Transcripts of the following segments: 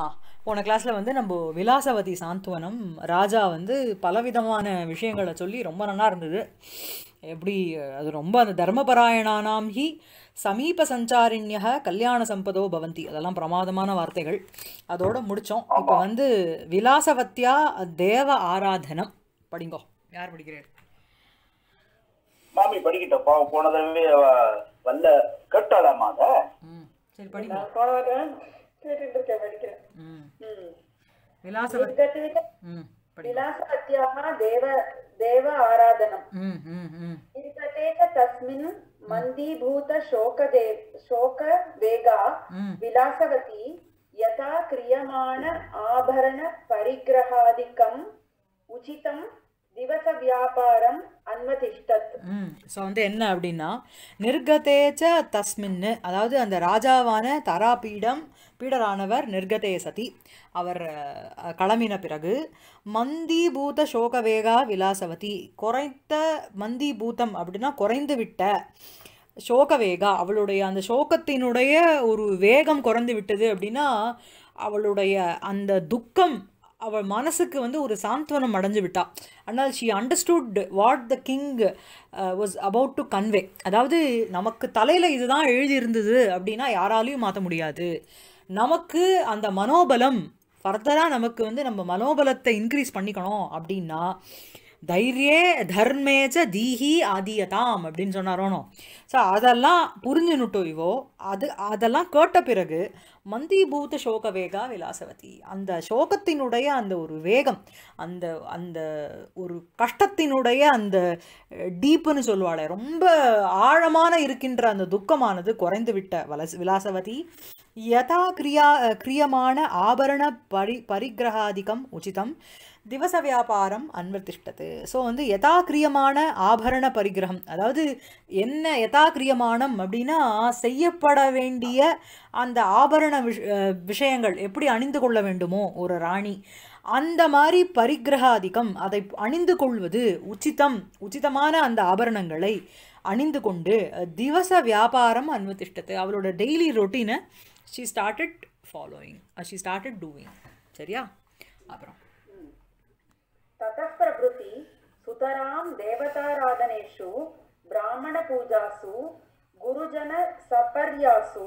ஆ போன கிளாஸில் வந்து நம்ம விலாசவதி சாந்துவனம் ராஜா வந்து பலவிதமான விஷயங்களை சொல்லி ரொம்ப நல்லா இருந்தது எப்படி அது ரொம்ப அந்த தர்மபராயணானாம் ஹி சமீப சஞ்சாரிண்ய கல்யாண சம்பதோ பவந்தி அதெல்லாம் பிரமாதமான வார்த்தைகள் அதோடு முடித்தோம் இப்போ வந்து விலாசவத்தியா தேவ ஆராதனம் படிங்கோ யார் படிக்கிறார் மாமி படிக்கிட்டப்பா வந்த சரி படிங்க विलासवत्याः देव देव आराधनम् इत्यतेक तस्मिन् मन्दीभूतशोकदेव शोकवेगा विलासवती यथा क्रियमाण आभरणपरिग्रहादिकम् उचितं திவசவியாபாரம் அன்மதிஷ்டத் ஸோ வந்து என்ன அப்படின்னா நிர்கதேச்ச தஸ்மின்னு அதாவது அந்த ராஜாவான தராபீடம் பீடரானவர் நிர்கதே சதி அவர் களமின பிறகு மந்திபூத சோகவேகா விலாசவதி குறைத்த மந்திபூதம் அப்படின்னா குறைந்து விட்ட சோகவேகா அவளுடைய அந்த சோகத்தினுடைய ஒரு வேகம் குறைந்து விட்டது அப்படின்னா அவளுடைய அந்த துக்கம் அவள் மனசுக்கு வந்து ஒரு சாந்த்வனம் அடைஞ்சு விட்டாள் ஆனால் she understood what the king was about to convey அதாவது நமக்கு தலையில் இதுதான் எழுதியிருந்தது அப்படின்னா யாராலையும் மாற்ற முடியாது நமக்கு அந்த மனோபலம் ஃபர்தராக நமக்கு வந்து நம்ம மனோபலத்தை இன்க்ரீஸ் பண்ணிக்கணும் அப்படின்னா தைரியே தர்மேஜ தீஹி ஆதியதாம் அப்படின்னு சொன்னாரோனோ ஸோ அதெல்லாம் புரிஞ்சுனுட்டோ இவோ அது அதெல்லாம் கேட்ட பிறகு மந்திபூத சோக வேகா விலாசவதி அந்த சோகத்தினுடைய அந்த ஒரு வேகம் அந்த அந்த ஒரு கஷ்டத்தினுடைய அந்த டீப்புன்னு சொல்லுவாள் ரொம்ப ஆழமான இருக்கின்ற அந்த துக்கமானது குறைந்து விட்ட வலஸ் விலாசவதி யதா கிரியா கிரியமான ஆபரண பரி பரிகிரகாதிகம் உச்சிதம் திவச வியாபாரம் அன்வர்த்திஷ்டது ஸோ வந்து யதா கிரியமான ஆபரண பரிகிரகம் அதாவது என்ன யதா கிரியமானம் அப்படின்னா செய்யப்பட வேண்டிய அந்த ஆபரண விஷ விஷயங்கள் எப்படி அணிந்து கொள்ள வேண்டுமோ ஒரு ராணி அந்த மாதிரி பரிகிரகாதிகம் அதை அணிந்து கொள்வது உச்சிதம் உச்சிதமான அந்த ஆபரணங்களை அணிந்து கொண்டு திவச வியாபாரம் அன்வதிஷ்டது அவளோட டெய்லி ரொட்டீனை she started following uh, she started doing சரியா அப்புறம் ததः प्रभृति सुतरां देवताराधनेषु ब्राह्मणपूजासु गुरुजनसपर्यासु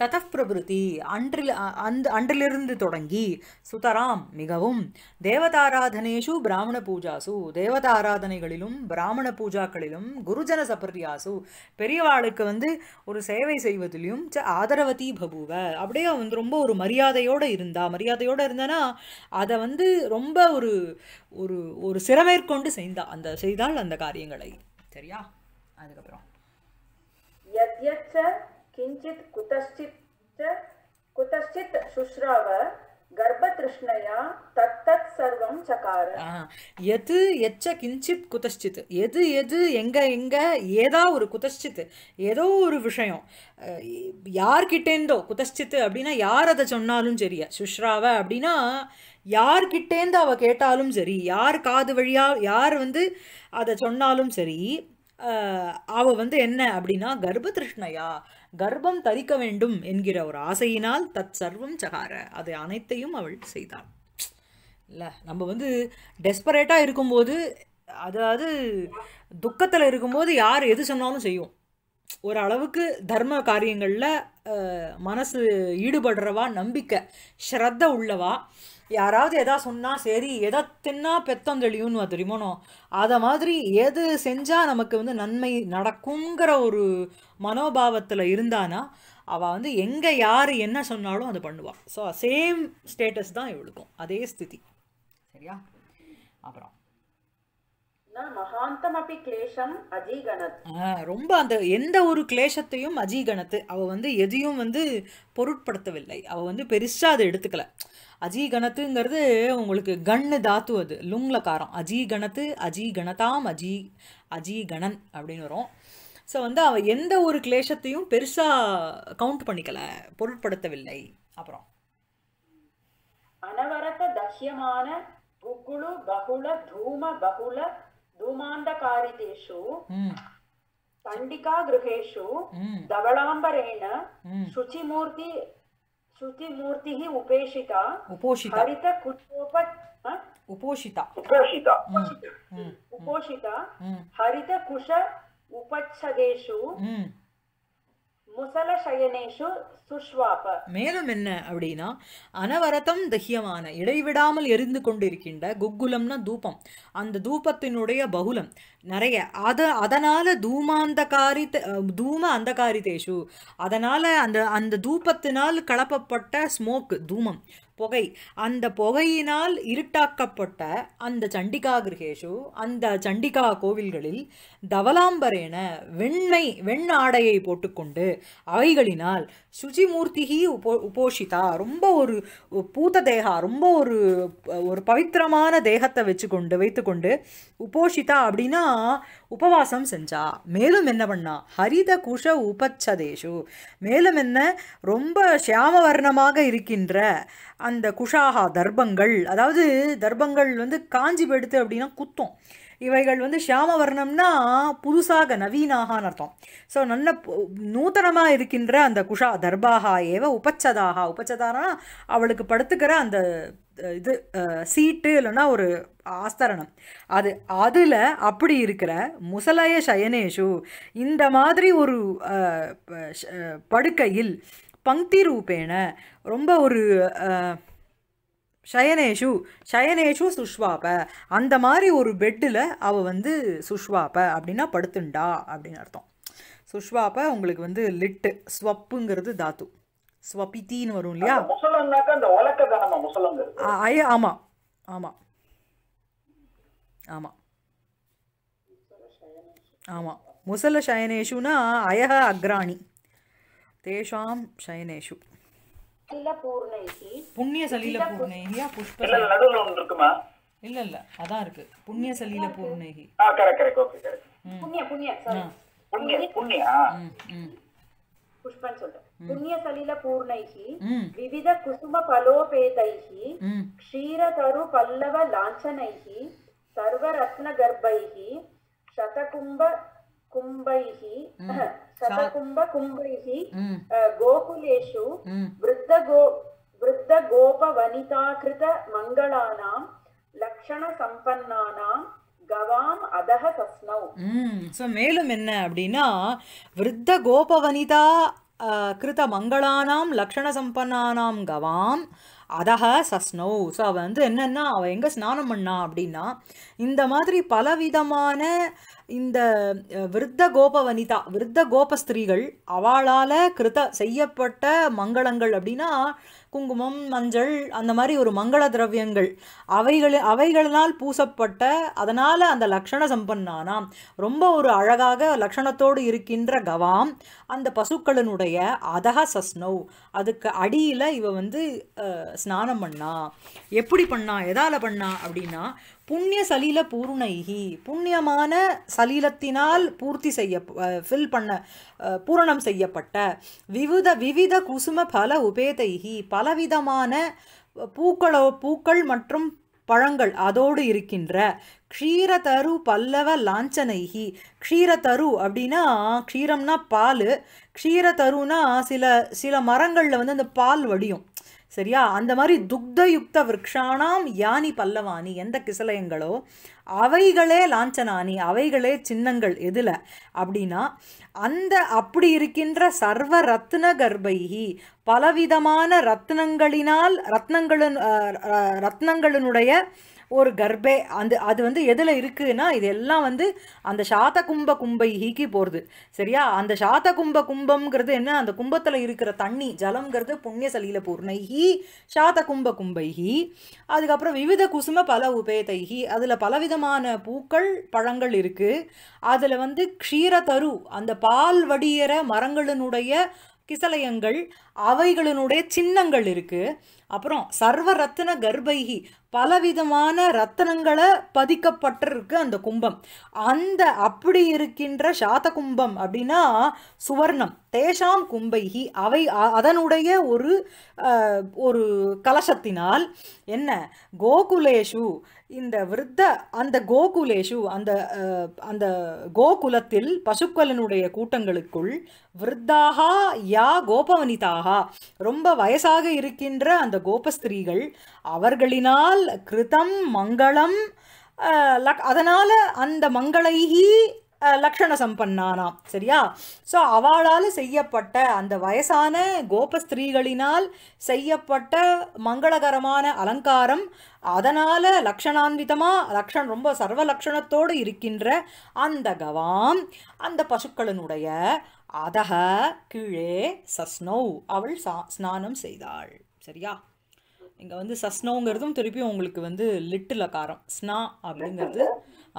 ததப் பிரபுதி அன்றில் அந்த அன்றிலிருந்து தொடங்கி சுதராம் மிகவும் தேவதாராதனேஷு பிராமண பூஜாசு தேவதாராதனைகளிலும் பிராமண பூஜாக்களிலும் குருஜன சபர்யாசு பெரியவாளுக்கு வந்து ஒரு சேவை செய்வதிலும் ச ஆதரவதி பபுவ அப்படியே வந்து ரொம்ப ஒரு மரியாதையோடு இருந்தா மரியாதையோடு இருந்தனா அதை வந்து ரொம்ப ஒரு ஒரு ஒரு சிறமேற்கொண்டு செய்தா அந்த செய்தால் அந்த காரியங்களை சரியா அதுக்கப்புறம் यद्यच्च किञ्चित् कुतश्चित् कुतश्चित् शुश्राव கர்ப்பதிருஷ்ணயா தத்தத் சர்வம் சகார எது எச்ச கிஞ்சித் குதஷ்சித் எது எது எங்க எங்க ஏதா ஒரு குதஷ்சித் ஏதோ ஒரு விஷயம் யார்கிட்டேந்தோ குதஷ்சித் அப்படின்னா யார் அதை சொன்னாலும் சரியா சுஷ்ராவ அப்படின்னா யார்கிட்டேந்து அவ கேட்டாலும் சரி யார் காது வழியா யார் வந்து அதை சொன்னாலும் சரி அவ வந்து என்ன அப்படின்னா கர்ப்ப திருஷ்ணையா கர்ப்பம் தரிக்க வேண்டும் என்கிற ஒரு ஆசையினால் தத் சர்வம் சகார அது அனைத்தையும் அவள் செய்தாள் இல்லை நம்ம வந்து டெஸ்பரேட்டாக இருக்கும்போது அதாவது துக்கத்தில் இருக்கும்போது யார் எது சொன்னாலும் செய்யும் ஒரு அளவுக்கு தர்ம காரியங்களில் மனசு ஈடுபடுறவா நம்பிக்கை ஸ்ரத்த உள்ளவா யாராவது எதா சொன்னால் சரி எதை தின்னா பெத்தம் தெளியும்னு தெரியுமோனோ அதை மாதிரி எது செஞ்சால் நமக்கு வந்து நன்மை நடக்குங்கிற ஒரு மனோபாவத்தில் இருந்தானா அவள் வந்து எங்கே யார் என்ன சொன்னாலும் அது பண்ணுவாள் ஸோ சேம் ஸ்டேட்டஸ் தான் இவளுக்கும் அதே ஸ்திதி சரியா அப்புறம் ரொம்ப அந்த எந்த ஒரு கிளேஷத்தையும் அஜீகணத்து அவ வந்து எதையும் வந்து பொருட்படுத்தவில்லை அவ வந்து பெருசா அதை எடுத்துக்கல அஜி கணத்துங்கிறது உங்களுக்கு கண்ணு தாத்து அது லுங்கில் காரம் அஜி கணத்து அஜி கணதாம் அஜி அஜி கணன் அப்படின்னு வரும் ஸோ வந்து அவள் எந்த ஒரு கிளேஷத்தையும் பெருசாக கவுண்ட் பண்ணிக்கல பொருட்படுத்தவில்லை அப்புறம் அனவரத தஹ்யமான புகுழு பகுல தூம பகுல தூமாந்தகாரிதேஷு பண்டிகா கிரகேஷு தவளாம்பரேண சுச்சிமூர்த்தி ಶ್ರುತಿಮೂರ್ತಿ ಉಪೇಷಿತ ಉಪೋಷಿತ ಹರಿತ ಕುಟೋಪ ಉಪೋಷಿತ ಉಪೋಷಿತ ಉಪೋಷಿತ ಹರಿತ ಕುಶ ಉಪಚ್ಛದೇಶು மேலும் என்ன அப்படின்னா அனவரதம் தஹியமான இடைவிடாமல் எரிந்து கொண்டிருக்கின்ற குக்குலம்னா தூபம் அந்த தூபத்தினுடைய பகுலம் நிறைய அது அதனால தூமாந்தகாரி தூம தேஷு அதனால அந்த அந்த தூபத்தினால் கலப்பப்பட்ட ஸ்மோக் தூமம் புகை அந்த புகையினால் இருட்டாக்கப்பட்ட அந்த சண்டிகா கிரகேஷு அந்த சண்டிகா கோவில்களில் தவலாம்பரேன வெண்மை வெண் ஆடையை போட்டுக்கொண்டு அவைகளினால் சுஜிமூர்த்திகி உபோ உபோஷிதா ரொம்ப ஒரு பூத்த தேகா ரொம்ப ஒரு ஒரு பவித்திரமான தேகத்தை வச்சு வைத்து வைத்துக்கொண்டு உபோஷிதா அப்படின்னா உபவாசம் செஞ்சா மேலும் என்ன பண்ணா ஹரித குஷ உபச்சதேஷு மேலும் என்ன ரொம்ப சியாமவர்ணமாக இருக்கின்ற அந்த குஷாகா தர்பங்கள் அதாவது தர்பங்கள் வந்து காஞ்சி போயிடுத்து அப்படின்னா குத்தும் இவைகள் வந்து ஷியாம வர்ணம்னா புதுசாக நவீனாகான்னு அர்த்தம் ஸோ நல்ல நூத்தனமாக இருக்கின்ற அந்த குஷா தர்பாகா ஏவ உபச்சதாகா உபச்சதானா அவளுக்கு படுத்துக்கிற அந்த இது சீட்டு இல்லைன்னா ஒரு ஆஸ்தரணம் அது அதில் அப்படி இருக்கிற முசலய சயனேஷு இந்த மாதிரி ஒரு படுக்கையில் பங்க்தி ரூபேண ரொம்ப ஒரு ஷயனேஷு ஷயனேஷு சுஷ்வாப அந்த மாதிரி ஒரு பெட்டில் அவள் வந்து சுஷ்வாப அப்படின்னா படுத்துண்டா அப்படின்னு அர்த்தம் சுஷ்வாப உங்களுக்கு வந்து லிட்டு ஸ்வப்புங்கிறது தாத்து ஸ்வபித்தின்னு வரும் இல்லையா ஆமாம் ஆமாம் ஆமாம் ஆமாம் முசல ஷயனேஷுனா அயக அக்ராணி தேஷாம் சயனேஷு புண்ணிய சலீல பூர்ணேகி புஷ்ப இல்ல இல்ல அதான் இருக்கு புண்ணிய சலீல பூர்ணேகி புஷ்பன் சொல்றேன் புண்ணிய சலில பூர்ணைகி விவித குசும பலோபேதைகி கர்ப்பைகி சதகும்ப कुम्भैः शतकुम्भकुम्भैः गोकुलेषु वृद्धगो மேலும் என்ன அப்படின்னா விருத்த கோபவனிதா கிருத மங்களானாம் லக்ஷண சம்பனானாம் கவாம் அதக சஸ்னோ ஸோ அவள் வந்து என்னென்னா அவள் எங்கே ஸ்நானம் பண்ணா அப்படின்னா இந்த மாதிரி பலவிதமான இந்த விருத்த கோப வனிதா விருத்த கோப ஸ்திரீகள் அவளால் கிருத செய்யப்பட்ட மங்களங்கள் அப்படின்னா குங்குமம் மஞ்சள் அந்த மாதிரி ஒரு மங்கள திரவியங்கள் அவைகள் அவைகளினால் பூசப்பட்ட அதனால் அந்த லக்ஷண சம்பன்னானாம் ரொம்ப ஒரு அழகாக லக்ஷணத்தோடு இருக்கின்ற கவாம் அந்த பசுக்களினுடைய அதக சஸ்னவ் அதுக்கு அடியில் இவ வந்து ஸ்நானம் பண்ணா எப்படி பண்ணா எதால் பண்ணா அப்படின்னா புண்ணிய சலீல பூர்ணைகி புண்ணியமான சலீலத்தினால் பூர்த்தி செய்ய ஃபில் பண்ண பூரணம் செய்யப்பட்ட விவித விவித குசும பல உபேதைகி பலவிதமான பூக்களோ பூக்கள் மற்றும் பழங்கள் அதோடு இருக்கின்ற க்ஷீரதரு பல்லவ லாஞ்சனைகி க்ஷீரதரு அப்படின்னா க்ஷீரம்னா பால் க்ஷீரதருனா சில சில மரங்களில் வந்து அந்த பால் வடியும் சரியா அந்த மாதிரி துக்தயுக்த விரக்ஷானாம் யானி பல்லவானி எந்த கிசலயங்களோ அவைகளே லாஞ்சனானி அவைகளே சின்னங்கள் எதில் அப்படின்னா அந்த அப்படி இருக்கின்ற சர்வ ரத்ன கர்ப்பைகி பலவிதமான ரத்னங்களினால் ரத்னங்களின் ரத்னங்களினுடைய ஒரு கர்ப்பே அந்த அது வந்து எதில் இருக்குன்னா இது எல்லாம் வந்து அந்த சாத்த கும்ப கும்பை ஹீக்கி போகிறது சரியா அந்த சாத்த கும்ப கும்பம்ங்கிறது என்ன அந்த கும்பத்தில் இருக்கிற தண்ணி ஜலம்ங்கிறது புண்ணிய சலியில் பூர்ணைஹி சாத்த கும்ப கும்பைஹி அதுக்கப்புறம் விவித குசும பல உபேதைஹி அதில் பலவிதமான பூக்கள் பழங்கள் இருக்குது அதில் வந்து க்ஷீரதரு அந்த பால் வடியற மரங்களினுடைய கிசலயங்கள் அவைகளினுடைய சின்னங்கள் இருக்குது அப்புறம் சர்வ ரத்தின கர்ப்பைகி பலவிதமான ரத்தனங்களை பதிக்கப்பட்டிருக்கு அந்த கும்பம் அந்த அப்படி இருக்கின்ற சாத கும்பம் அப்படின்னா சுவர்ணம் தேஷாம் கும்பைகி அவை அதனுடைய ஒரு ஒரு கலசத்தினால் என்ன கோகுலேஷு இந்த விருத்த அந்த கோகுலேஷு அந்த அந்த கோகுலத்தில் பசுக்களினுடைய கூட்டங்களுக்குள் விருத்தாகா யா கோபவனிதாகா ரொம்ப வயசாக இருக்கின்ற அந்த கோபஸ்திரீகள் அவர்களினால் கிருதம் மங்களம் அதனால் அந்த மங்களைகி லக்ஷண சம்பன்னானாம் சரியா ஸோ அவளால் செய்யப்பட்ட அந்த வயசான கோப ஸ்திரீகளினால் செய்யப்பட்ட மங்களகரமான அலங்காரம் அதனால் லக்ஷணாந்விதமாக லக்ஷன் ரொம்ப சர்வ லக்ஷணத்தோடு இருக்கின்ற அந்த கவாம் அந்த பசுக்களினுடைய அதக கீழே சஸ்னோ அவள் சா ஸ்நானம் செய்தாள் சரியா இங்கே வந்து சஸ்னோங்கிறதும் திருப்பி உங்களுக்கு வந்து லிட்டில் காரம் ஸ்னா அப்படிங்கிறது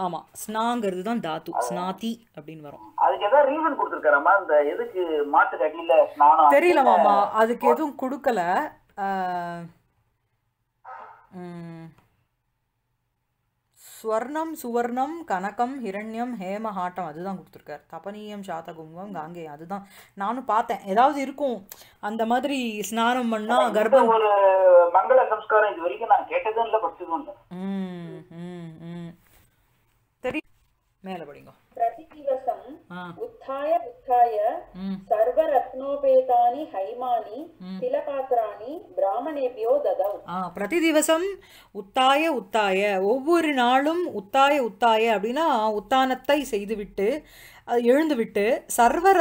ஆமாம் ஸ்னாங்கிறது தான் தாத்து ஸ்னாதி அப்படின்னு வரும் அதுக்கு எதாவது ரீசன் கொடுத்துருக்காரம்மா இந்த எதுக்கு மாட்டு அடியில் தெரியல மாமா அதுக்கு எதுவும் கொடுக்கல ஸ்வர்ணம் சுவர்ணம் கனகம் ஹிரண்யம் ஹேமஹாட்டம் அதுதான் கொடுத்துருக்காரு தபனீயம் கும்பம் காங்கே அதுதான் நானும் பார்த்தேன் ஏதாவது இருக்கும் அந்த மாதிரி ஸ்நானம் பண்ணா கர்ப்பம் ஒரு மங்கள சம்ஸ்காரம் இது வரைக்கும் நான் கேட்டதும் இல்லை படிச்சதும் இல்லை ம் ம் மேலே படிங்க பிரதிதிவசம் சர்வ ரத்னோபேதானி ஹைமானி हैमानि तिलपात्राणि ब्राह्मणेभ्यो பிரதிதிவசம் உத்தாய உத்தாய ஒவ்வொரு நாளும் உத்தாய உத்தாய அப்படின்னா உத்தானத்தை செய்துவிட்டு எழுந்துவிட்டு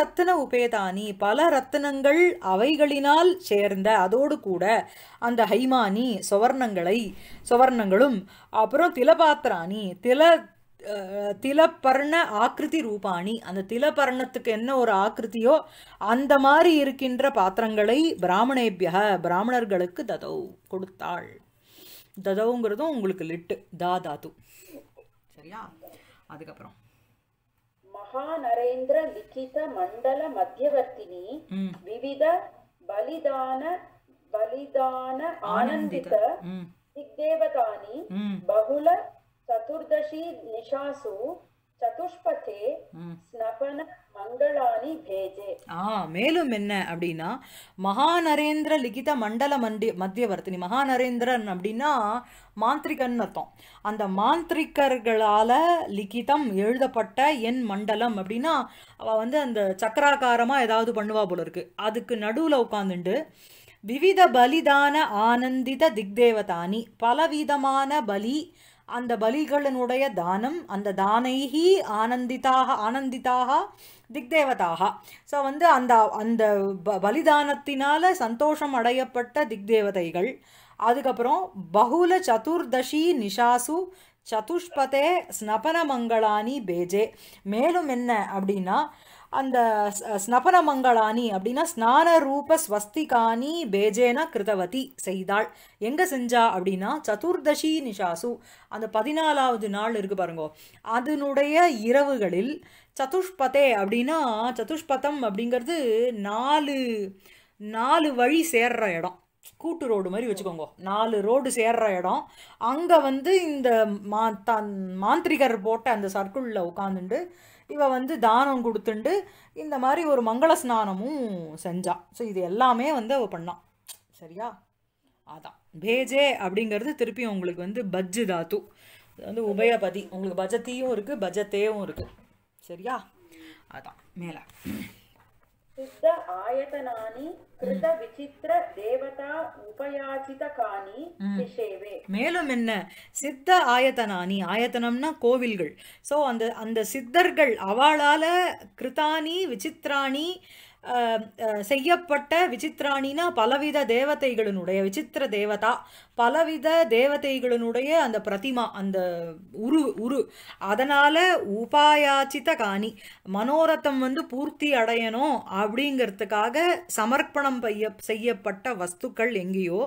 ரத்ன உபேதானி பல ரத்தனங்கள் அவைகளினால் சேர்ந்த அதோடு கூட அந்த ஹைமானி சுவர்ணங்களை சுவர்ணங்களும் அப்புறம் திலபாத்திராணி தில திலப்பர்ண ஆக்கிருதி ரூபாணி அந்த திலப்பர்ணத்துக்கு என்ன ஒரு ஆக்கிருதியோ அந்த மாதிரி இருக்கின்ற பாத்திரங்களை பிராமணேபியா பிராமணர்களுக்கு ததவு கொடுத்தாள் ததவுங்கிறதும் உங்களுக்கு லிட்டு தா தாது சரியா அதுக்கப்புறம் மகாநரேந்திர லிகித மண்டல மத்தியவர்த்தினி விவித பலிதான பலிதான ஆனந்தித திக்தேவதானி பகுல சதுர்தசி நிஷாசு சதுஷ்பதே ஸ்னபன மங்களானி பேஜே ஆ மேலும் என்ன அப்படின்னா மகாநரேந்திர லிகித மண்டல மண்டி மத்தியவர்த்தினி மகாநரேந்திரன் அப்படின்னா மாந்திரிகன் அர்த்தம் அந்த மாந்திரிகர்களால் லிகிதம் எழுதப்பட்ட என் மண்டலம் அப்படின்னா அவள் வந்து அந்த சக்கராக்காரமாக ஏதாவது பண்ணுவா போல இருக்கு அதுக்கு நடுவில் உட்காந்துண்டு விவித பலிதான ஆனந்தித திக்தேவதானி பலவிதமான பலி அந்த பலிகளினுடைய தானம் அந்த தானைகி ஆனந்திதாக ஆனந்திதாக திக்தேவதாக ஸோ வந்து அந்த அந்த ப சந்தோஷம் அடையப்பட்ட திக்தேவதைகள் அதுக்கப்புறம் பகுல சதுர்தசி நிஷாசு சதுஷ்பதே ஸ்னபன மங்களானி பேஜே மேலும் என்ன அப்படின்னா அந்த மங்களானி அப்படின்னா ஸ்நான ரூப ஸ்வஸ்திகானி பேஜேன கிருதவதி செய்தாள் எங்கே செஞ்சா அப்படின்னா சதுர்தசி நிஷாசு அந்த பதினாலாவது நாள் இருக்குது பாருங்க அதனுடைய இரவுகளில் சதுஷ்பதே அப்படின்னா சதுஷ்பதம் அப்படிங்கிறது நாலு நாலு வழி சேர்ற இடம் கூட்டு ரோடு மாதிரி வச்சுக்கோங்க நாலு ரோடு சேர்ற இடம் அங்கே வந்து இந்த மா தன் மாந்திரிகர் போட்ட அந்த சர்க்கிளில் உட்காந்துட்டு இவள் வந்து தானம் கொடுத்துண்டு இந்த மாதிரி ஒரு மங்கள ஸ்நானமும் செஞ்சாள் ஸோ இது எல்லாமே வந்து அவள் பண்ணான் சரியா அதான் பேஜே அப்படிங்கிறது திருப்பி உங்களுக்கு வந்து பஜ்ஜு தாத்து வந்து உபயபதி உங்களுக்கு பஜத்தியும் இருக்குது பஜத்தேவும் இருக்குது சரியா அதான் மேலே शुद्ध आयतनानि कृत விசித்திர தேவதா உபயாசித காணி சிஷேவே மேலும் என்ன சித்த ஆயத்தனானி ஆயத்தனம்னா கோவில்கள் ஸோ அந்த அந்த சித்தர்கள் அவளால கிருதானி விசித்ராணி செய்யப்பட்ட விசித்திராணினா பலவித தேவதைகளினுடைய விசித்திர தேவதா பலவித தேவதைகளினுடைய அந்த பிரதிமா அந்த உரு உரு அதனால் உபாயாச்சித காணி மனோரத்தம் வந்து பூர்த்தி அடையணும் அப்படிங்கிறதுக்காக சமர்ப்பணம் செய்யப்பட்ட வஸ்துக்கள் எங்கேயோ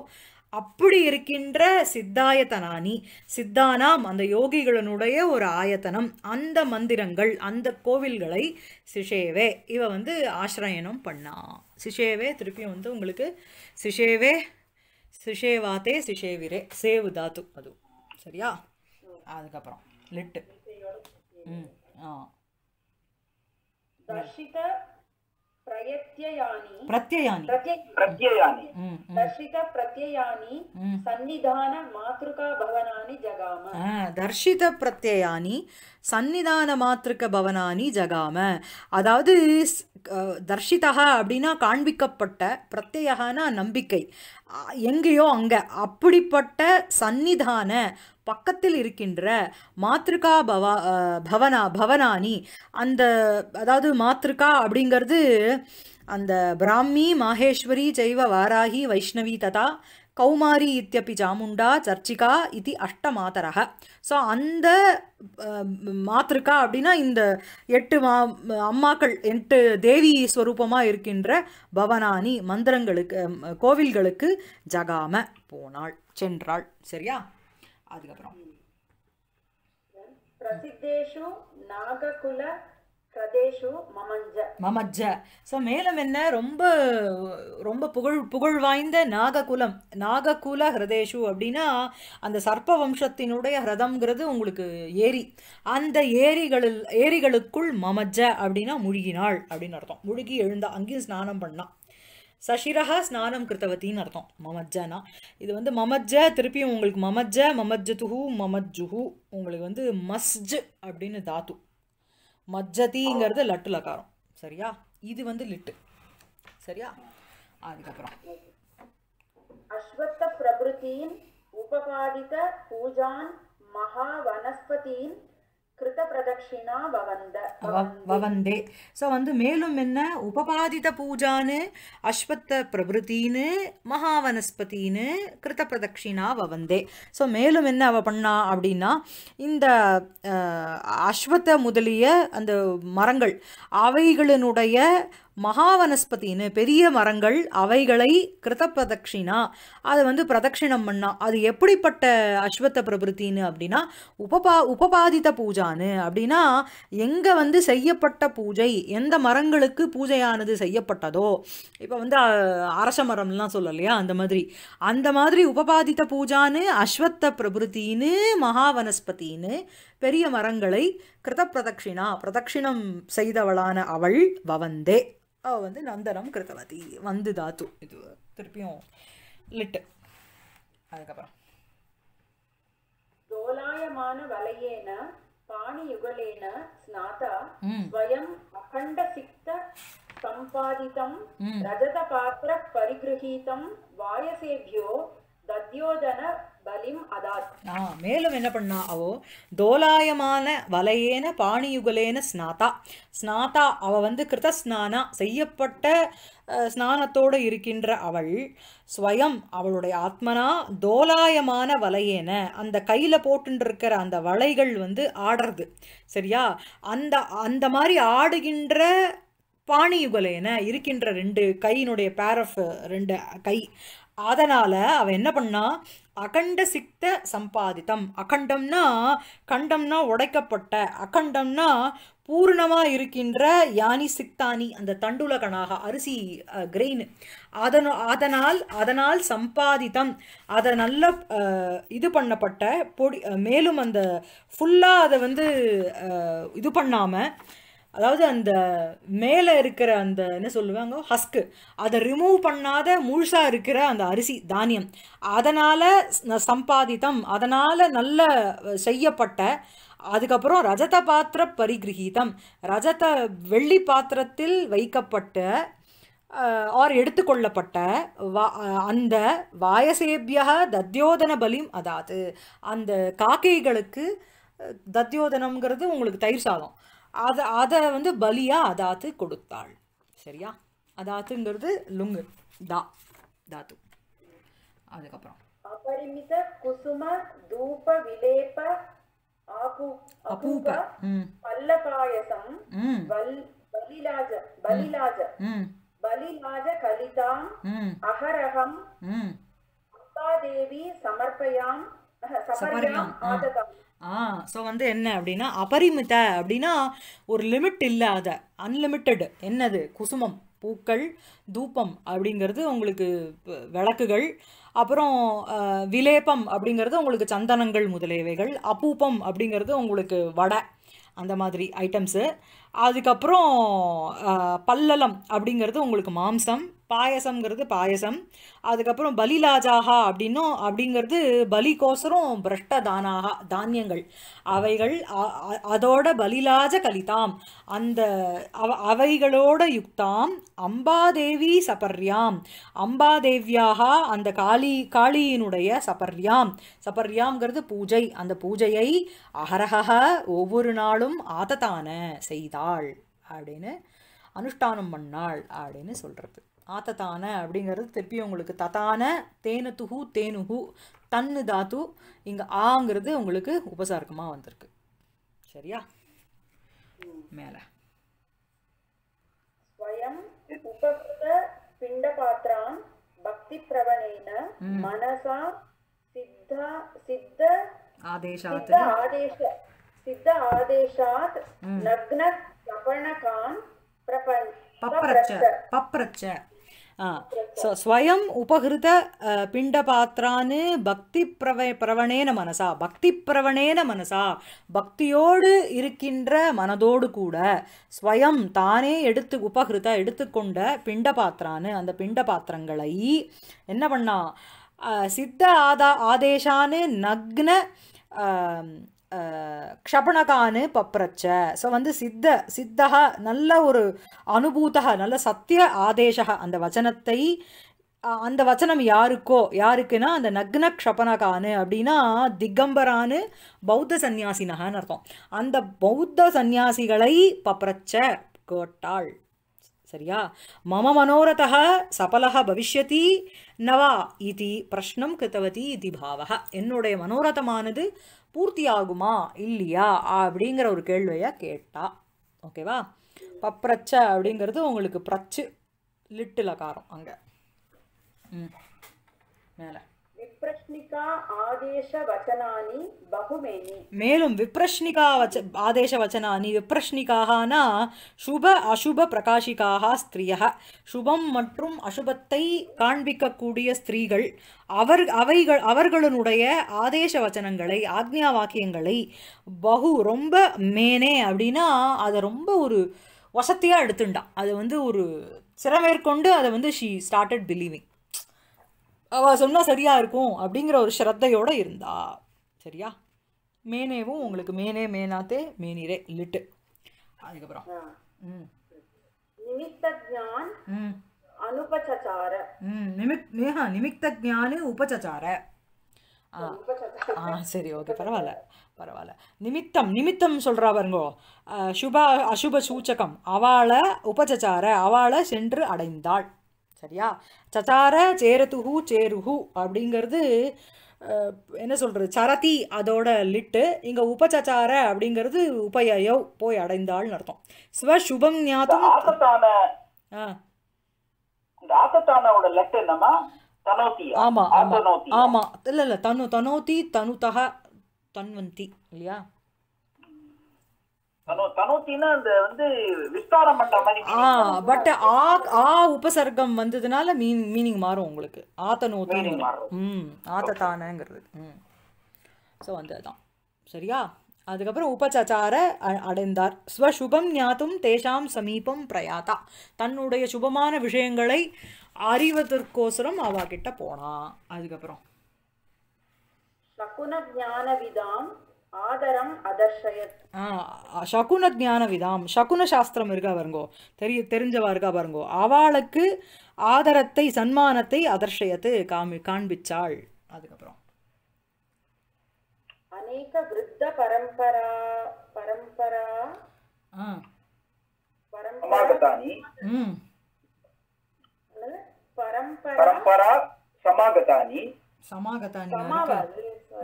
அப்படி இருக்கின்ற சித்தாயத்தனானி சித்தானாம் அந்த யோகிகளினுடைய ஒரு ஆயத்தனம் அந்த மந்திரங்கள் அந்த கோவில்களை சிஷேவே இவ வந்து ஆசிரயனம் பண்ணா சிஷேவே திருப்பியும் வந்து உங்களுக்கு சிஷேவே சிஷேவாத்தே சிஷேவிரே சேவு தாத்து அது சரியா அதுக்கப்புறம் லிட்டு ம் ஆ தர்ஷித प्रत्ययानि प्रत्ययानि दर्शित प्रत्ययानि सन्निधान मातृका भवनानि जगाम தர்ஷித பிரத்யயானி சந்நிதான மாத்திருக்க பவனானி ஜகாம அதாவது தர்ஷிதா அப்படின்னா காண்பிக்கப்பட்ட பிரத்யகானா நம்பிக்கை எங்கேயோ அங்கே அப்படிப்பட்ட சந்நிதான பக்கத்தில் இருக்கின்ற மாத்ருகா பவா பவனா பவனானி அந்த அதாவது மாத்ருகா அப்படிங்கிறது அந்த பிராமி மாஹேஸ்வரி ஜெய்வ வாராகி வைஷ்ணவி ததா கௌமாரி இத்தியப்பி சாமுண்டா சர்ச்சிகா இது அஷ்டமாதரக ஸோ அந்த மாத்திருக்கா அப்படின்னா இந்த எட்டு மா அம்மாக்கள் எட்டு தேவி ஸ்வரூபமாக இருக்கின்ற பவனானி மந்திரங்களுக்கு கோவில்களுக்கு ஜகாம போனாள் சென்றாள் சரியா அதுக்கப்புறம் பிரசித்தேஷு நாககுல மமஜ்ஜ ஸோ மேலும் என்ன ரொம்ப ரொம்ப புகழ் புகழ் வாய்ந்த நாககுலம் நாககுல ஹிரதேஷு அப்படின்னா அந்த சர்ப்ப வம்சத்தினுடைய ஹிரதம்ங்கிறது உங்களுக்கு ஏரி அந்த ஏரிகளில் ஏரிகளுக்குள் மமஜ அப்படின்னா முழுகினாள் அப்படின்னு அர்த்தம் முழுகி எழுந்தா அங்கேயும் ஸ்நானம் பண்ணான் சஷிரஹா ஸ்நானம் கிருத்தவத்தின்னு அர்த்தம் மமஜனா இது வந்து மமஜ்ஜ திருப்பியும் உங்களுக்கு மமஜ்ஜ மமஜ்ஜதுஹு மமஜ்ஜுஹு உங்களுக்கு வந்து மஸ்ஜ் அப்படின்னு தாத்து மஜ்ஜதிங்கிறது லட்டு லக்காரம் சரியா இது வந்து லிட்டு சரியா அதுக்கப்புறம் அஸ்வத்த பிரபுத்தியின் உபபாதித பூஜான் மகா வனஸ்பதியின் வவந்தே ஸோ வந்து மேலும் என்ன உபபாதித பூஜான்னு அஸ்வத்த பிரபுத்தின்னு மகாவனஸ்பதின்னு கிருத்த பிரதக்ஷினா வவந்தே ஸோ மேலும் என்ன அவ பண்ணா அப்படின்னா இந்த அஸ்வத்த முதலிய அந்த மரங்கள் அவைகளினுடைய மகாவனஸ்பதின்னு பெரிய மரங்கள் அவைகளை கிருத பிரதக்ஷினா அதை வந்து பிரதட்சிணம் பண்ணா அது எப்படிப்பட்ட அஸ்வத்த பிரபுத்தின்னு அப்படின்னா உபபா உபபாதித்த பூஜான்னு அப்படின்னா எங்கே வந்து செய்யப்பட்ட பூஜை எந்த மரங்களுக்கு பூஜையானது செய்யப்பட்டதோ இப்போ வந்து அரச மரம்லாம் சொல்லலையா அந்த மாதிரி அந்த மாதிரி உபபாதித்த பூஜான்னு அஸ்வத்த பிரபுத்தின்னு மகாவனஸ்பதின்னு பெரிய மரங்களை கிருத பிரதட்சிணா பிரதட்சிணம் செய்தவளான அவள் வவந்தே அவ வந்து நந்தனம் கிருத்தவதி வந்து தாத்து இது திருப்பியும் லிட்டு அதுக்கப்புறம் தோலாயமான வலையேன பாணியுகலேன ஸ்நாதா ஸ்வயம் அகண்ட சித்த சம்பாதிதம் ரஜத பாத்திர பரிகிருஹீதம் வாயசேபியோ மேலும் என்ன பண்ணா அவோ தோலாயமான வலையேன பாணியுகலேன ஸ்நாதா ஸ்நாதா அவ வந்து கிருத ஸ்நானா செய்யப்பட்ட ஸ்நானத்தோடு இருக்கின்ற அவள் ஸ்வயம் அவளுடைய ஆத்மனா தோலாயமான வலையேன அந்த கையில் போட்டுருக்கிற அந்த வலைகள் வந்து ஆடுறது சரியா அந்த அந்த மாதிரி ஆடுகின்ற பாணியுகலேன இருக்கின்ற ரெண்டு கையினுடைய பேர் ஆஃப் ரெண்டு கை அதனால் அவன் என்ன பண்ணான் அகண்ட சித்த சம்பாதித்தம் அகண்டம்னா கண்டம்னா உடைக்கப்பட்ட அகண்டம்னா பூர்ணமாக இருக்கின்ற யானி சித்தானி அந்த தண்டுலகனாக அரிசி கிரெயின் அதன் அதனால் அதனால் சம்பாதித்தம் அதை நல்ல இது பண்ணப்பட்ட பொடி மேலும் அந்த ஃபுல்லாக அதை வந்து இது பண்ணாமல் அதாவது அந்த மேலே இருக்கிற அந்த என்ன சொல்லுவாங்க ஹஸ்க்கு அதை ரிமூவ் பண்ணாத முழுசாக இருக்கிற அந்த அரிசி தானியம் அதனால் சம்பாதித்தம் அதனால் நல்ல செய்யப்பட்ட அதுக்கப்புறம் ரஜத பாத்திர பரிகிரகிதம் ரஜத வெள்ளி பாத்திரத்தில் வைக்கப்பட்ட ஆர் எடுத்துக்கொள்ளப்பட்ட வா அந்த வாயசேபிய தத்யோதன பலிம் அதாவது அந்த காக்கைகளுக்கு தத்யோதனம்ங்கிறது உங்களுக்கு தயிர் சாதம் அதை அதை வந்து பலியாக அதாத்து கொடுத்தாள் சரியா அதாத்துங்கிறது லுங்கு தா தாத்து அதுக்கப்புறம் அபரிமித குசும தூப விலேப அபூப பல்ல பாயசம் பலிலாஜ பலிலாஜ பலிலாஜ கலிதாம் அகரகம் அப்பாதேவி சமர்ப்பயாம் சபர்யாம் ஆததாம் ஆ ஸோ வந்து என்ன அப்படின்னா அபரிமித அப்படின்னா ஒரு லிமிட் இல்லாத அன்லிமிட்டெடு என்னது குசுமம் பூக்கள் தூப்பம் அப்படிங்கிறது உங்களுக்கு விளக்குகள் அப்புறம் விலேபம் அப்படிங்கிறது உங்களுக்கு சந்தனங்கள் முதலியவைகள் அப்பூப்பம் அப்படிங்கிறது உங்களுக்கு வடை அந்த மாதிரி ஐட்டம்ஸு அதுக்கப்புறம் பல்லலம் அப்படிங்கிறது உங்களுக்கு மாம்சம் பாயசம்ங்கிறது பாயசம் அதுக்கப்புறம் பலிலாஜாகா அப்படின்னும் அப்படிங்கிறது பலிகோசரம் பிரஷ்ட தானாகா தானியங்கள் அவைகள் அதோட பலிலாஜ கலிதாம் அந்த அவ அவைகளோட யுக்தாம் அம்பாதேவி சபர்யாம் அம்பாதேவியாக அந்த காளி காளியினுடைய சபர்யாம் சபர்யாம்ங்கிறது பூஜை அந்த பூஜையை அகரகக ஒவ்வொரு நாளும் ஆததான செய்தாள் அப்படின்னு அனுஷ்டானம் பண்ணாள் அப்படின்னு சொல்கிறது ஆத்தத்தான அப்படிங்கிறது திருப்பி உங்களுக்கு தத்தான தேனத்துஹு தேனுகு தன்னு தாத்து இங்கே ஆங்கிறது உங்களுக்கு உபசாரக்கமாக வந்திருக்கு சரியா மேலே ஸ்வயம் உபக்த பிண்ட பாத்திரான் பக்தி பிரவணேன மனசா சித்தா சித்த ஆதேசாத் ஆதேச சித்த ஆதேசாத் நக்ன பிரபணகான் பிரபஞ்ச பப்ரச்ச पप्रच सो உபகிருத उपहृत பக்தி பக்திப்பிரவ பிரவணேன மனசா பக்திப்பிரவணேன மனசா பக்தியோடு இருக்கின்ற மனதோடு கூட ஸ்வயம் தானே எடுத்து உபகிருத எடுத்துக்கொண்ட பிண்டபாத்திரான்னு அந்த பிண்டபாத்திரங்களை என்ன பண்ணா சித்த ஆதா ஆதேஷான்னு நக்ன க்ஷபணகான்னு பப்ரச்ச ஸோ வந்து சித்த சித்தக நல்ல ஒரு அனுபூத்தக நல்ல சத்திய ஆதேசக அந்த வச்சனத்தை அந்த வச்சனம் யாருக்கோ யாருக்குன்னா அந்த நக்ன க்ஷபணகான்னு அப்படின்னா திகம்பரானு பௌத்த சந்நியாசினகான்னு அர்த்தம் அந்த பௌத்த சந்நியாசிகளை பப்ரச்ச கேட்டாள் சரியா மம மனோரதா சபலக பவிஷ்யதி நவா இது பிரஷ்னம் கிருத்தவதி இதி பாவக என்னுடைய மனோரதமானது பூர்த்தியாகுமா இல்லையா அப்படிங்கிற ஒரு கேள்வியை கேட்டா ஓகேவா பப்ரச்ச அப்படிங்கிறது உங்களுக்கு பிரச்சு லிட்டில காரம் அங்கே ம் மேலே மேலும் ఆదేశ వచనాని బహుమేని మేలం విప్రశ్నికా சுப அசுப பிரகாஷிக்காக ஸ்திரியாக சுபம் மற்றும் அசுபத்தை காண்பிக்கக்கூடிய ஸ்திரீகள் அவர் அவைகள் அவர்களுடைய ஆதேச வச்சனங்களை ஆக்ஞா வாக்கியங்களை பகு ரொம்ப மேனே அப்படின்னா அதை ரொம்ப ஒரு வசத்தியாக எடுத்துட்டான் அது வந்து ஒரு சிறமேற்கொண்டு அதை வந்து ஷீ ஸ்டார்டட் பிலீவிங் அவள் சொன்னால் சரியாக இருக்கும் அப்படிங்கிற ஒரு ஸ்ரத்தையோடு இருந்தா சரியா மேனேவும் உங்களுக்கு மேனே மேனாத்தே மேனிரே லிட்டு அதுக்கப்புறம் ம் நிமித்த ம் நிமித்த ஆ ஆ சரி ஓகே பரவாயில்ல பரவாயில்ல நிமித்தம் நிமித்தம் சொல்கிறா சூச்சகம் அவளை உபச்சார அவளை சென்று அடைந்தாள் சரியா சச்சார சேரத்துஹு சேருஹு அப்படிங்கிறது என்ன சொல்கிறது சரதி அதோட லிட்டு இங்கே உபச்சச்சார அப்படிங்கிறது உபயோ போய் அடைந்தாள்னு அர்த்தம் ஸ்வ சுபம் ஞாபம் ஆமா ஆமாம் ஆமாம் இல்லை இல்ல தனு தனோதி தனுதா தன்வந்தி இல்லையா உபசர்க்கம் வந்ததுனால மீனிங் மாறும் உங்களுக்கு ஆத்தனோத்தன் ம் வந்ததுதான் சரியா அதுக்கப்புறம் உபச்சச்சார அடைந்தார் ஸ்வசுபம் ஞாத்தும் தேஷாம் சமீபம் பிரயாத்தா தன்னுடைய சுபமான விஷயங்களை அறிவதற்கோசரம் அவ கிட்ட போனா அதுக்கப்புறம் சகுன ஞானவிதாம் ஆதரம் சகுன ஜான விதாம் சகுன சாஸ்திரம் இருக்கா பாருங்கோ தெரிய தெரிஞ்சவா இருக்கா பாருங்கோ அவளுக்கு ஆதரத்தை சன்மானத்தை அதர்ஷயத்து காமி காண்பிச்சாள் அதுக்கப்புறம் அநேக விருத்த பரம்பரா பரம்பரா பரம்பரா சமாகதானி சமாகத்தானி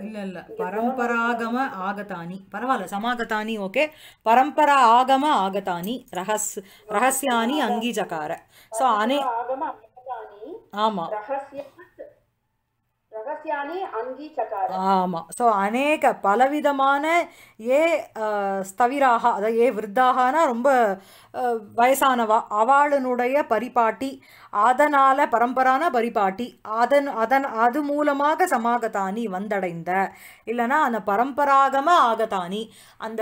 இல்ல இல்ல பரம்பராகம ஆகத்தானி பரவாயில்ல சமாகத்தானி ஓகே பரம்பரா ஆகம ஆகத்தானி ரகஸ் ரகசியானி அங்கீஜகார சோ அனே ஆமா ஆமாம் ஸோ அநேக பலவிதமான ஏ ஸ்தவிராக அதாவது ஏ விருத்தாகனா ரொம்ப வயசானவா அவளுடைய பரிபாட்டி அதனால் பரம்பரான பரிபாட்டி அதன் அதன் அது மூலமாக சமாகத்தானி வந்தடைந்த இல்லைனா அந்த பரம்பராகமாக ஆகத்தானி அந்த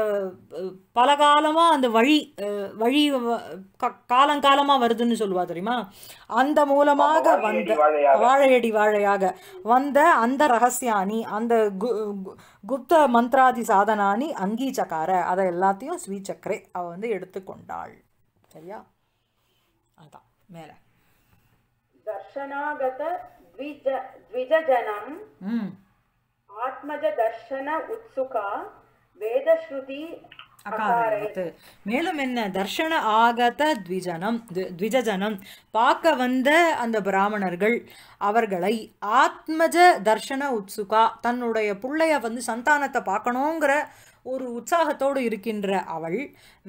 பலகாலமாக அந்த வழி வழி காலங்காலமாக வருதுன்னு சொல்லுவா தெரியுமா அந்த மூலமாக வந்த வாழையடி வாழையாக வந்த அந்த ரகசியானி அந்த குப்த மந்த்ராதி சாதனானி அங்கீச்சக்கார அதை எல்லாத்தையும் ஸ்வீச்சக்கரே அவள் வந்து எடுத்துக்கொண்டாள் சரியா அதான் மேலே தர்ஷனாகத த்விஜஜனம் ஆத்மஜ தர்ஷன உத்சுகா வேதஸ்ருதி அகாரயத்து மேலும் என்ன தர்ஷன ஆகத த்விஜனம் த்விஜஜனம் பார்க்க வந்த அந்த பிராமணர்கள் அவர்களை ஆத்மஜ தர்ஷன உத்சுகா தன்னுடைய பிள்ளைய வந்து சந்தானத்தை பார்க்கணுங்கிற ஒரு உற்சாகத்தோடு இருக்கின்ற அவள்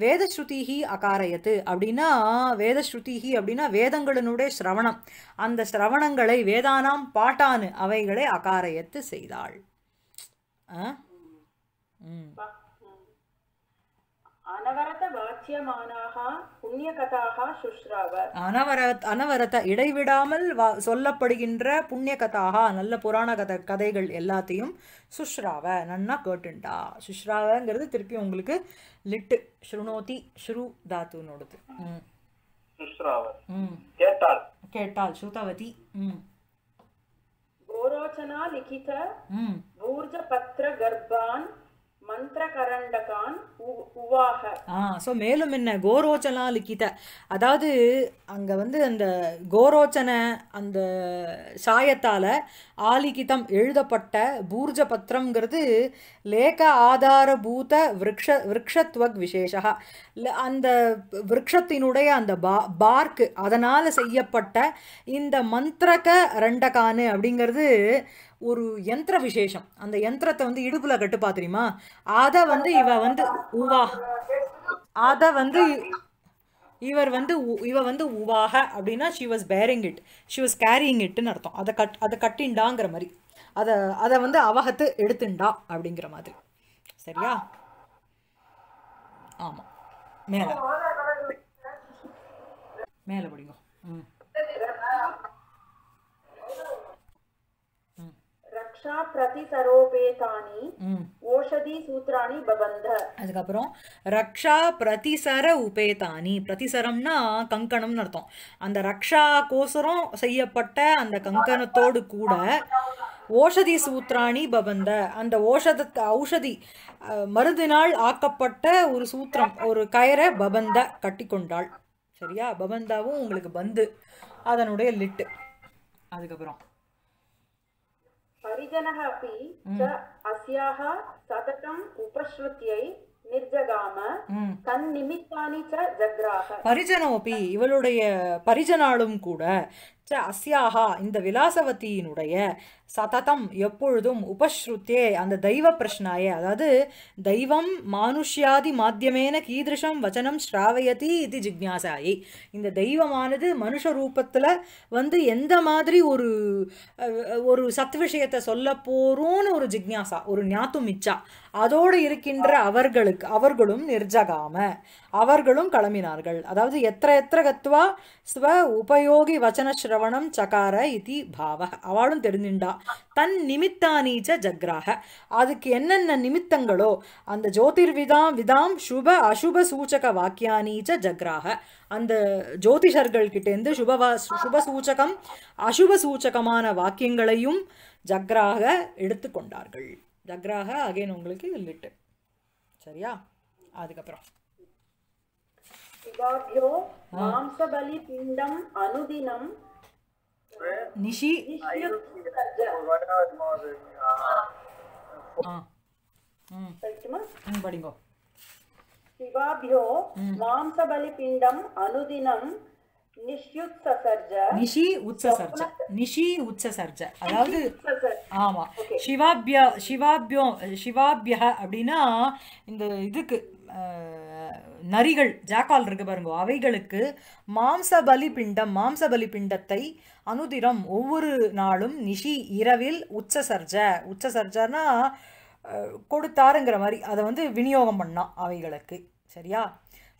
வேதஸ்ருதிஹி அகாரயத்து அப்படின்னா வேதஸ்ருதிஹி அப்படின்னா வேதங்களினுடைய சிரவணம் அந்த சிரவணங்களை வேதானாம் பாட்டானு அவைகளை அகாரயத்து செய்தாள் ஆ ம் அனவரத் அனவரத இடைவிடாமல் சொல்லப்படுகின்ற புண்ணிய கதாக நல்ல புராண கதை கதைகள் எல்லாத்தையும் சுஷ்ராவ நன்னா கேட்டுண்டா சுஷ்ராவங்கிறது திருப்பி உங்களுக்கு லிட்டு ஸ்ருணோதி ஸ்ரு தாத்துனோடது கேட்டால் கேட்டால் ஸ்ருதவதி ம் கோரோச்சனா லிகித பூர்ஜ பத்திர கர்ப்பான் ஸோ மேலும் என்ன கோரோச்சனா லிக்கித அதாவது அங்கே வந்து அந்த கோரோச்சன அந்த சாயத்தால் ஆலிகிதம் எழுதப்பட்ட பூர்ஜ பத்திரங்கிறது லேக ஆதாரபூத விரக்ஷ விரக்ஷத்வக் விசேஷா அந்த விரக்ஷத்தினுடைய அந்த பா பார்க்கு அதனால் செய்யப்பட்ட இந்த மந்திரக ரெண்டகானு அப்படிங்கிறது ஒரு யந்திர விசேஷம் அந்த யந்திரத்தை வந்து இடுப்புல கட்டுப்பா தெரியுமா அதை வந்து இவ வந்து உவா அதை வந்து இவர் வந்து இவ வந்து உவாக அப்படின்னா she was bearing it she was carrying இட்னு அர்த்தம் அதை கட் அதை கட்டிண்டாங்கிற மாதிரி அதை அதை வந்து அவகத்து எடுத்துண்டா அப்படிங்கிற மாதிரி சரியா ஆமாம் மேலே மேலே பிடிங்க ம் ரக்ஷா பிரதி சரோபேதானி ஓஷதி சூத்ராணி பபந்த அதுக்கப்புறம் ரக்ஷா பிரதிசர உபேதானி பிரதிசரம்னா கங்கணம்னு அர்த்தம் அந்த ரக்ஷா கோசரம் செய்யப்பட்ட அந்த கங்கணத்தோடு கூட ஓஷதி சூத்ராணி பபந்த அந்த ஓஷத ஔஷதி மருதினால் ஆக்கப்பட்ட ஒரு சூத்திரம் ஒரு கயரை பபந்த கட்டி கொண்டாள் சரியா பபந்தாவும் உங்களுக்கு பந்து அதனுடைய லிட்டு அதுக்கப்புறம் हरिजनः अपि च अस्याः सततम् उपश्रुत्यै பரிஜனோபி இவளுடைய பரிஜனாலும் கூட அஸ்யாஹா இந்த விலாசவத்தியினுடைய சததம் எப்பொழுதும் உபஸ்ருத்தே அந்த தெய்வ பிரஷ்னாய அதாவது தெய்வம் மானுஷ்யாதி மாத்தியமேன கீதிருஷம் வச்சனம் ஸ்ராவயதி இது ஜிக்னாசாயி இந்த தெய்வமானது மனுஷ ரூபத்தில் வந்து எந்த மாதிரி ஒரு ஒரு சத் விஷயத்தை சொல்ல போகிறோன்னு ஒரு ஜிக்னாசா ஒரு ஞாத்தும் மிச்சா அதோடு இருக்கின்ற அவர்களுக்கு அவர்களும் நிர்ஜகாம அவர்களும் கிளம்பினார்கள் அதாவது எத்த எத்த கத்துவா ஸ்வ உபயோகி வச்சன சிரவணம் சகார இது பாவ அவளும் தெரிஞ்சுண்டா தன் நிமித்தானீச்ச ஜக்ராக அதுக்கு என்னென்ன நிமித்தங்களோ அந்த ஜோதிர்விதாம் விதாம் சுப அசுப சூச்சக வாக்கியானீச்ச ஜக்ராக அந்த ஜோதிஷர்கள்கிட்டேருந்து சுபவா சுப சூச்சகம் அசுப சூச்சகமான வாக்கியங்களையும் ஜக்ராக எடுத்துக்கொண்டார்கள் ஜக்ராக அகைன் உங்களுக்கு லிட்டு சரியா அதுக்கப்புறம் शिवाभ्यो मांसबलिपिण्डम् अनुदिनं निशि படிங்கோ சிவாபியோ மாம்சபலிபிண்டம் அனுதினம் நிஷி உச்சசர்ஜ நிஷி உச்சசர்ஜ அதாவது ஆமா சிவாபியா சிவாபியோ சிவாபியா அப்படின்னா இந்த இதுக்கு நரிகள் ஜாக்கால் இருக்கு பாருங்க அவைகளுக்கு மாம்சபலி பிண்டம் மாம்சபலி பிண்டத்தை அனுதினம் ஒவ்வொரு நாளும் நிஷி இரவில் உச்ச சர்ஜ உச்ச சர்ஜனா கொடுத்தாருங்கிற மாதிரி அதை வந்து விநியோகம் பண்ணான் அவைகளுக்கு சரியா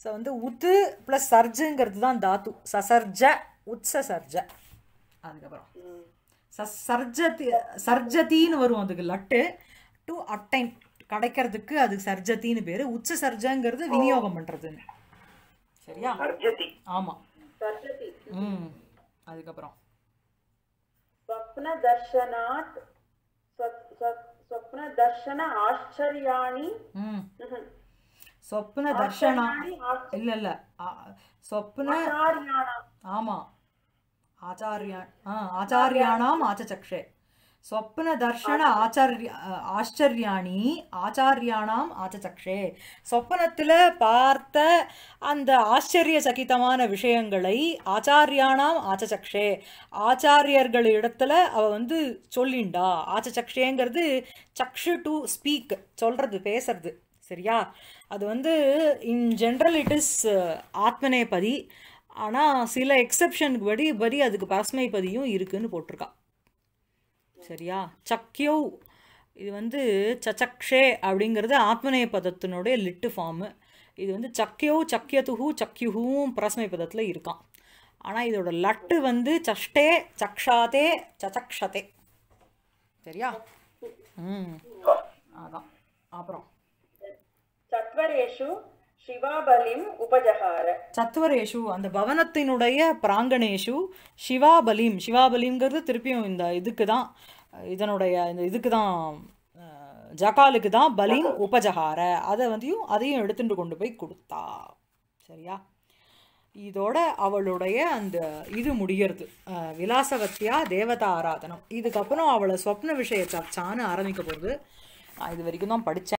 ஸோ வந்து உத்து ப்ளஸ் சர்ஜுங்கிறது தான் தாத்து சசர்ஜ உச்ச சர்ஜ அதுக்கப்புறம் சர்ஜதி சர்ஜதின்னு வரும் அதுக்கு லட்டு டு அட்டைன் கிடைக்கிறதுக்கு அது சர்ஜத்தின்னு பேரு உச்ச சர்ஜங்கிறது விநியோகம் பண்றதுன்னு சரியா ஆமா ம் அதுக்கப்புறம் ஆச்சாரியாணாம் தர்ஷனாத் ஆச்சரியாணி ஆமா ஆச்சாரியா ஆச்சச்சக்ஷே சொப்பனதர்ஷன ஆச்சாரிய ஆச்சரியாணி ஆச்சாரியானாம் ஆச்சச்சக்ஷே சொப்பனத்தில் பார்த்த அந்த ஆச்சரிய சகிதமான விஷயங்களை ஆச்சாரியானாம் ஆச்சச்சக்ஷே ஆச்சாரியர்கள் இடத்துல அவள் வந்து சொல்லிண்டா ஆச்சச்சக்ஷேங்கிறது சக்ஷு டு ஸ்பீக் சொல்கிறது பேசுறது சரியா அது வந்து இன் ஜென்ரல் இட் இஸ் ஆத்மநேபதி ஆனால் சில எக்ஸப்ஷனுக்கு படி படி அதுக்கு பசுமைப்பதியும் இருக்குதுன்னு போட்டிருக்கா சரியா சக்கியோ இது வந்து சச்சக்ஷே அப்படிங்கிறது ஆத்மநேய பதத்தினுடைய லிட்டு ஃபார்மு இது வந்து சக்கியோ சக்கியத்துஹு சக்கியுஹுவும் பிரசமை பதத்தில் இருக்கான் ஆனால் இதோட லட்டு வந்து சஷ்டே சக்ஷாதே சச்சக்ஷதே சரியா ம் அதான் அப்புறம் சத்வரேஷு சத்வரேஷு அந்த பவனத்தினுடைய பிராங்கணேஷு சிவாபலிம் சிவாபலிங்கிறது திருப்பியும் இந்த இதுக்கு தான் இதனுடைய இந்த இதுக்கு தான் ஜகாலுக்கு தான் பலிம் உபஜகார அதை வந்துயும் அதையும் எடுத்துட்டு கொண்டு போய் கொடுத்தா சரியா இதோட அவளுடைய அந்த இது முடியறது விலாசவத்தியா தேவதா ஆராதனம் இதுக்கப்புறம் அவளை சொப்ன விஷய சர்ச்சான்னு ஆரம்பிக்க போகுது நான் இது வரைக்கும் தான் படித்தேன்